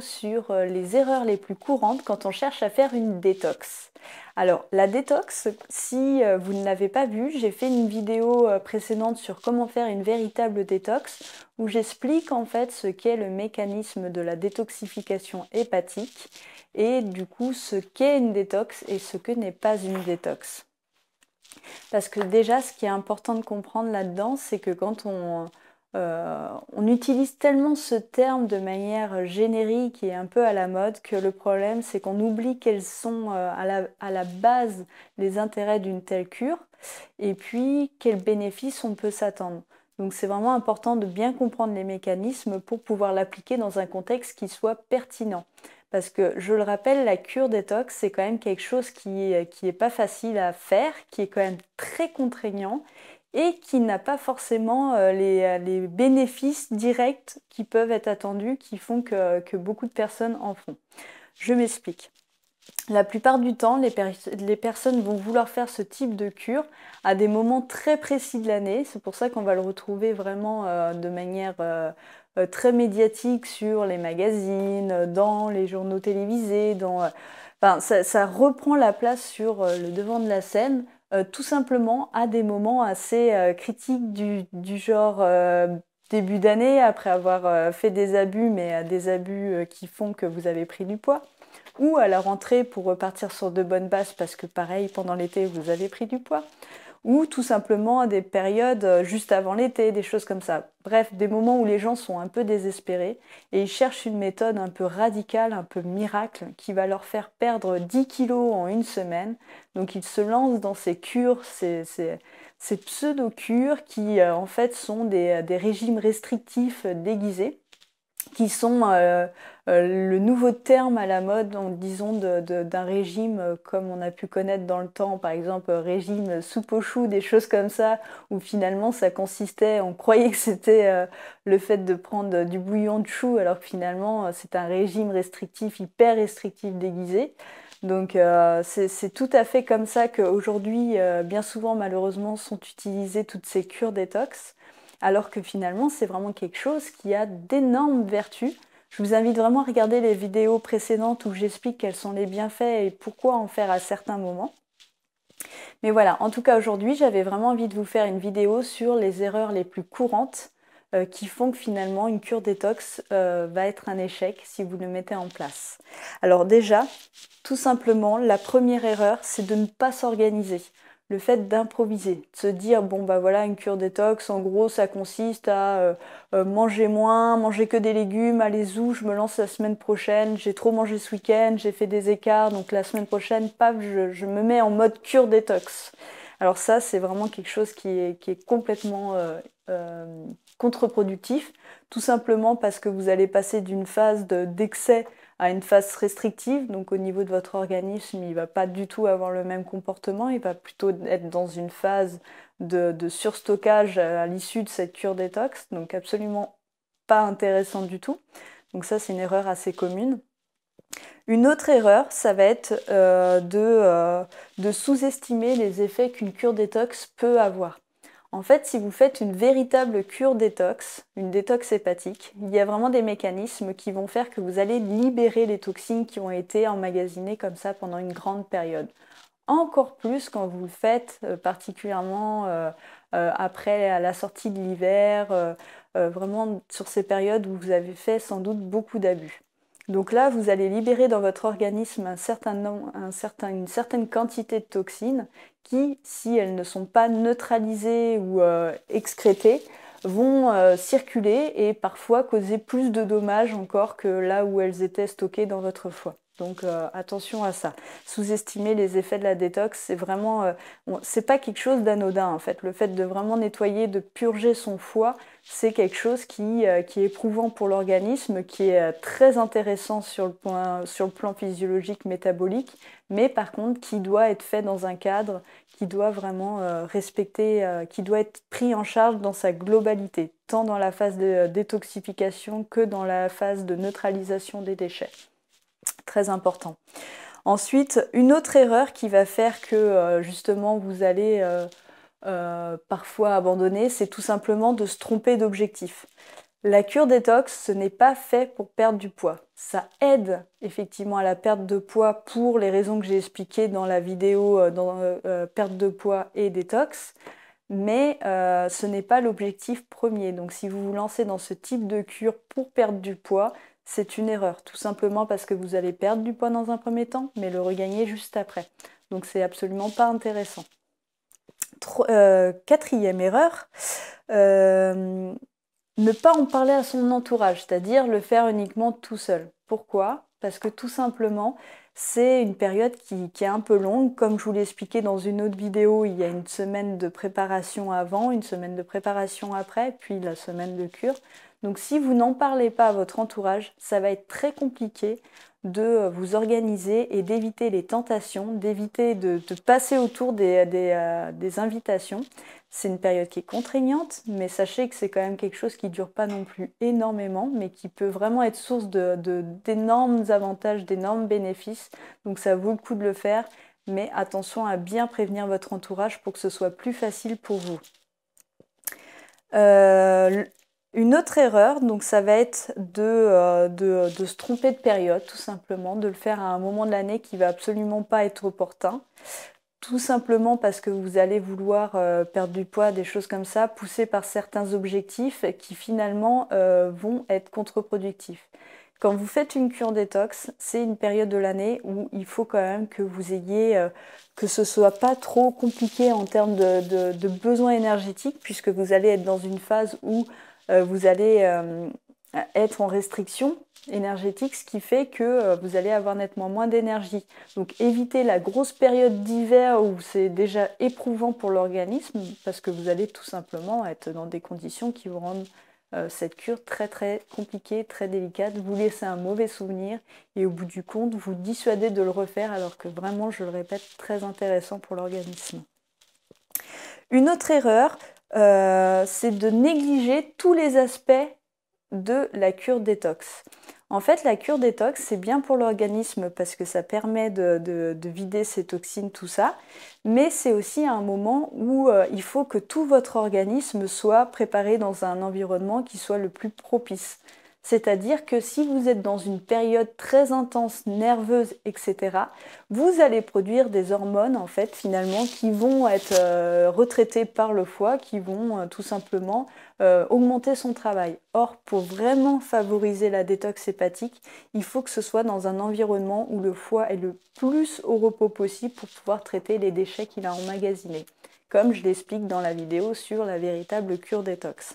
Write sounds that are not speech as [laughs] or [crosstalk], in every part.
sur euh, les erreurs les plus courantes quand on cherche à faire une détox. Alors la détox, si euh, vous ne l'avez pas vue, j'ai fait une vidéo euh, précédente sur comment faire une véritable détox où j'explique en fait ce qu'est le mécanisme de la détoxification hépatique et du coup ce qu'est une détox et ce que n'est pas une détox. Parce que déjà ce qui est important de comprendre là-dedans, c'est que quand on euh, on utilise tellement ce terme de manière générique et un peu à la mode que le problème c'est qu'on oublie quels sont euh, à la, base les intérêts d'une telle cure et puis quels bénéfices on peut s'attendre. Donc c'est vraiment important de bien comprendre les mécanismes pour pouvoir l'appliquer dans un contexte qui soit pertinent. Parce que je le rappelle, la cure détox, c'est quand même quelque chose qui n'est qui pas facile à faire, qui est quand même très contraignant et qui n'a pas forcément euh, euh, les, bénéfices directs qui peuvent être attendus, qui font que, beaucoup de personnes en font. Je m'explique. La plupart du temps, les, personnes vont vouloir faire ce type de cure à des moments très précis de l'année. C'est pour ça qu'on va le retrouver vraiment euh, de manière très médiatique sur les magazines, dans les journaux télévisés, ça reprend la place sur le devant de la scène euh, tout simplement à des moments assez euh, critiques du, genre euh, début d'année, après avoir fait des abus, mais à des abus qui font que vous avez pris du poids, ou à la rentrée pour repartir sur de bonnes bases parce que pareil, pendant l'été, vous avez pris du poids, ou tout simplement à des périodes euh, juste avant l'été, des choses comme ça. Bref, des moments où les gens sont un peu désespérés et ils cherchent une méthode un peu radicale, un peu miracle, qui va leur faire perdre 10 kilos en une semaine. Donc ils se lancent dans ces cures, ces, pseudo-cures qui euh, en fait sont des euh, régimes restrictifs déguisés qui sont euh, euh, le nouveau terme à la mode, disons, d'un régime euh, comme on a pu connaître dans le temps, par exemple régime soupe aux choux, des choses comme ça, où finalement ça consistait, on croyait que c'était le fait de prendre du bouillon de choux, alors que finalement c'est un régime restrictif, hyper restrictif déguisé. Donc c'est tout à fait comme ça qu'aujourd'hui, bien souvent malheureusement, sont utilisées toutes ces cures détox alors que finalement c'est vraiment quelque chose qui a d'énormes vertus. Je vous invite vraiment à regarder les vidéos précédentes où j'explique quels sont les bienfaits et pourquoi en faire à certains moments. Mais voilà, en tout cas aujourd'hui j'avais vraiment envie de vous faire une vidéo sur les erreurs les plus courantes euh, qui font que finalement une cure détox euh, va être un échec si vous le mettez en place. Alors déjà, tout simplement, la première erreur, c'est de ne pas s'organiser le fait d'improviser, de se dire bon bah voilà une cure détox, en gros ça consiste à euh, euh, manger moins, manger que des légumes, allez où je me lance la semaine prochaine, j'ai trop mangé ce week-end, j'ai fait des écarts, donc la semaine prochaine, paf, je, me mets en mode cure détox. Alors ça c'est vraiment quelque chose qui est, complètement euh, contre-productif, tout simplement parce que vous allez passer d'une phase d'excès à une phase restrictive, donc au niveau de votre organisme, il ne va pas du tout avoir le même comportement, il va plutôt être dans une phase de, surstockage à l'issue de cette cure détox, donc absolument pas intéressant du tout. Donc ça, c'est une erreur assez commune. Une autre erreur, ça va être euh, euh, de sous-estimer les effets qu'une cure détox peut avoir. En fait, si vous faites une véritable cure détox, une détox hépatique, il y a vraiment des mécanismes qui vont faire que vous allez libérer les toxines qui ont été emmagasinées comme ça pendant une grande période. Encore plus quand vous le faites euh, particulièrement euh, euh, après à la sortie de l'hiver, vraiment sur ces périodes où vous avez fait sans doute beaucoup d'abus. Donc là, vous allez libérer dans votre organisme une certaine quantité de toxines qui, si elles ne sont pas neutralisées ou euh, excrétées, vont euh, circuler et parfois causer plus de dommages encore que là où elles étaient stockées dans votre foie. Donc euh, attention à ça. Sous-estimer les effets de la détox, c'est vraiment, euh, pas quelque chose d'anodin en fait. Le fait de vraiment nettoyer, de purger son foie, c'est quelque chose qui, euh, est éprouvant pour l'organisme, qui est très intéressant sur le plan physiologique, métabolique, mais par contre qui doit être fait dans un cadre, qui doit vraiment respecter, qui doit être pris en charge dans sa globalité, tant dans la phase de détoxification que dans la phase de neutralisation des déchets très important. Ensuite, une autre erreur qui va faire que euh, justement vous allez euh, euh, parfois abandonner, c'est tout simplement de se tromper d'objectif. La cure détox, ce n'est pas fait pour perdre du poids. Ça aide effectivement à la perte de poids pour les raisons que j'ai expliquées dans la vidéo perte de poids et détox, mais ce n'est pas l'objectif premier. Donc si vous vous lancez dans ce type de cure pour perdre du poids, c'est une erreur, tout simplement parce que vous allez perdre du poids dans un premier temps, mais le regagner juste après. Donc c'est absolument pas intéressant. Euh, quatrième erreur, euh, ne pas en parler à son entourage, c'est-à-dire le faire uniquement tout seul. Pourquoi Parce que tout simplement, c'est une période qui, est un peu longue. Comme je vous l'ai expliqué dans une autre vidéo, il y a une semaine de préparation avant, une semaine de préparation après, puis la semaine de cure. Donc si vous n'en parlez pas à votre entourage, ça va être très compliqué de euh, vous organiser et d'éviter les tentations, d'éviter de, passer autour euh, des, invitations. C'est une période qui est contraignante, mais sachez que c'est quand même quelque chose qui ne dure pas non plus énormément, mais qui peut vraiment être source d'énormes avantages, d'énormes bénéfices. Donc ça vaut le coup de le faire, mais attention à bien prévenir votre entourage pour que ce soit plus facile pour vous. Euh, une autre erreur, donc ça va être euh, de, de, se tromper de période, tout simplement, de le faire à un moment de l'année qui va absolument pas être opportun. Tout simplement parce que vous allez vouloir euh, perdre du poids, des choses comme ça, poussé par certains objectifs qui finalement euh, vont être contre-productifs. Quand vous faites une cure détox, c'est une période de l'année où il faut quand même que vous ayez, que ce soit pas trop compliqué en termes de, de, de besoins énergétiques, puisque vous allez être dans une phase où euh, vous allez euh, être en restriction énergétique, ce qui fait que euh, vous allez avoir nettement moins d'énergie. Donc évitez la grosse période d'hiver où c'est déjà éprouvant pour l'organisme, parce que vous allez tout simplement être dans des conditions qui vous rendent cette cure très très compliquée, très délicate, vous laissez un mauvais souvenir et au bout du compte, vous dissuadez de le refaire alors que vraiment, je le répète, très intéressant pour l'organisme. Une autre erreur, euh, c'est de négliger tous les aspects de la cure détox. En fait, la cure détox, c'est bien pour l'organisme parce que ça permet de, vider ses toxines, tout ça, mais c'est aussi un moment où euh, il faut que tout votre organisme soit préparé dans un environnement qui soit le plus propice. C'est-à-dire que si vous êtes dans une période très intense, nerveuse, etc., vous allez produire des hormones, en fait, finalement, qui vont être euh, retraitées par le foie, qui vont euh, tout simplement euh, augmenter son travail. Or, pour vraiment favoriser la détox hépatique, il faut que ce soit dans un environnement où le foie est le plus au repos possible pour pouvoir traiter les déchets qu'il a emmagasinés, comme je l'explique dans la vidéo sur la véritable cure détox.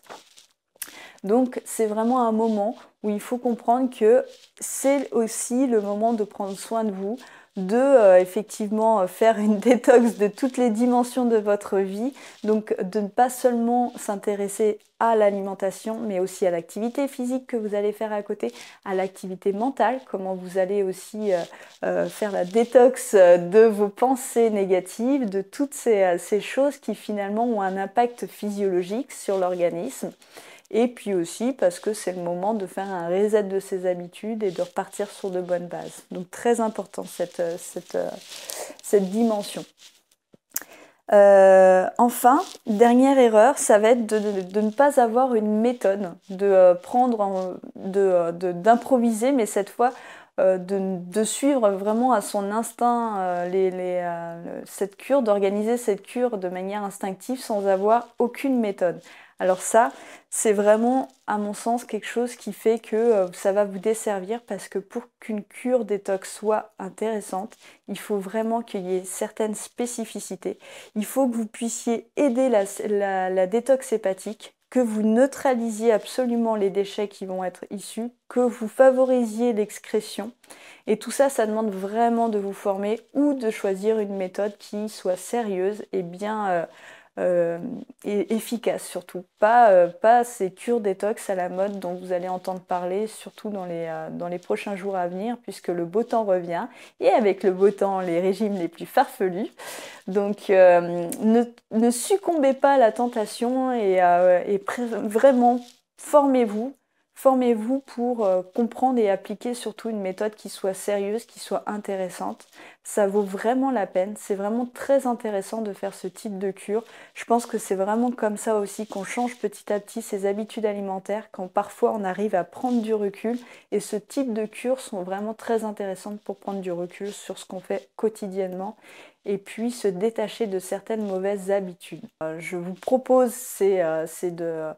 Donc c'est vraiment un moment où il faut comprendre que c'est aussi le moment de prendre soin de vous, de euh, effectivement euh, faire une [laughs] détox de toutes les dimensions de votre vie, donc de ne pas seulement s'intéresser à l'alimentation, mais aussi à l'activité physique que vous allez faire à côté, à l'activité mentale, comment vous allez aussi euh, faire la détox de vos pensées négatives, de toutes ces choses qui finalement ont un impact physiologique sur l'organisme et puis aussi parce que c'est le moment de faire un reset de ses habitudes et de repartir sur de bonnes bases. Donc très important cette, euh, euh, dimension. Euh, enfin, dernière erreur, ça va être de, ne pas avoir une méthode, de prendre, d'improviser, mais cette fois de, suivre vraiment à son instinct cette cure, d'organiser cette cure de manière instinctive sans avoir aucune méthode. Alors ça, c'est vraiment, à mon sens, quelque chose qui fait que euh, ça va vous desservir parce que pour qu'une cure détox soit intéressante, il faut vraiment qu'il y ait certaines spécificités. Il faut que vous puissiez aider la, détox hépatique que vous neutralisiez absolument les déchets qui vont être issus, que vous favorisiez l'excrétion. Et tout ça, ça demande vraiment de vous former ou de choisir une méthode qui soit sérieuse et bien, euh, euh, et efficace surtout. Pas, euh, pas ces cures détox à la mode dont vous allez entendre parler surtout euh, dans les, prochains jours à venir puisque le beau temps revient et avec le beau temps les régimes les plus farfelus. Donc ne, succombez pas à la tentation et vraiment formez-vous Formez-vous pour euh, comprendre et appliquer surtout une méthode qui soit sérieuse, qui soit intéressante. Ça vaut vraiment la peine. C'est vraiment très intéressant de faire ce type de cure. Je pense que c'est vraiment comme ça aussi qu'on change petit à petit ses habitudes alimentaires, quand parfois on arrive à prendre du recul. Et ce type de cure sont vraiment très intéressantes pour prendre du recul sur ce qu'on fait quotidiennement et puis se détacher de certaines mauvaises habitudes. Euh, je vous propose, c'est euh, de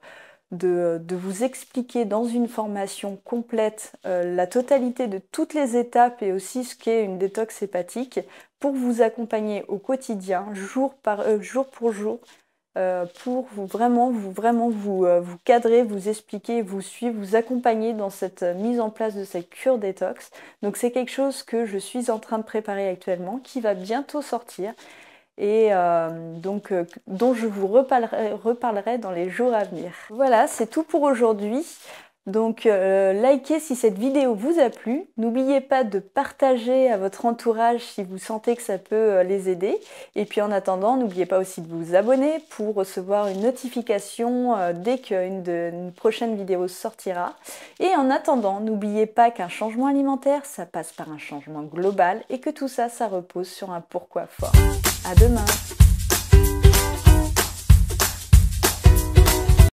de, vous expliquer dans une formation complète euh, la totalité de toutes les étapes et aussi ce qu'est une détox hépatique pour vous accompagner au quotidien, jour, par, euh, jour pour jour, euh, pour vous vraiment, vous, vraiment vous, vous cadrer, vous expliquer, vous suivre, vous accompagner dans cette mise en place de cette cure détox. Donc c'est quelque chose que je suis en train de préparer actuellement, qui va bientôt sortir et euh, donc euh, dont je vous reparlerai, dans les jours à venir. Voilà, c'est tout pour aujourd'hui. Donc euh, likez si cette vidéo vous a plu, n'oubliez pas de partager à votre entourage si vous sentez que ça peut les aider et puis en attendant n'oubliez pas aussi de vous abonner pour recevoir une notification dès qu'une une prochaine vidéo sortira et en attendant n'oubliez pas qu'un changement alimentaire ça passe par un changement global et que tout ça ça repose sur un pourquoi fort. À demain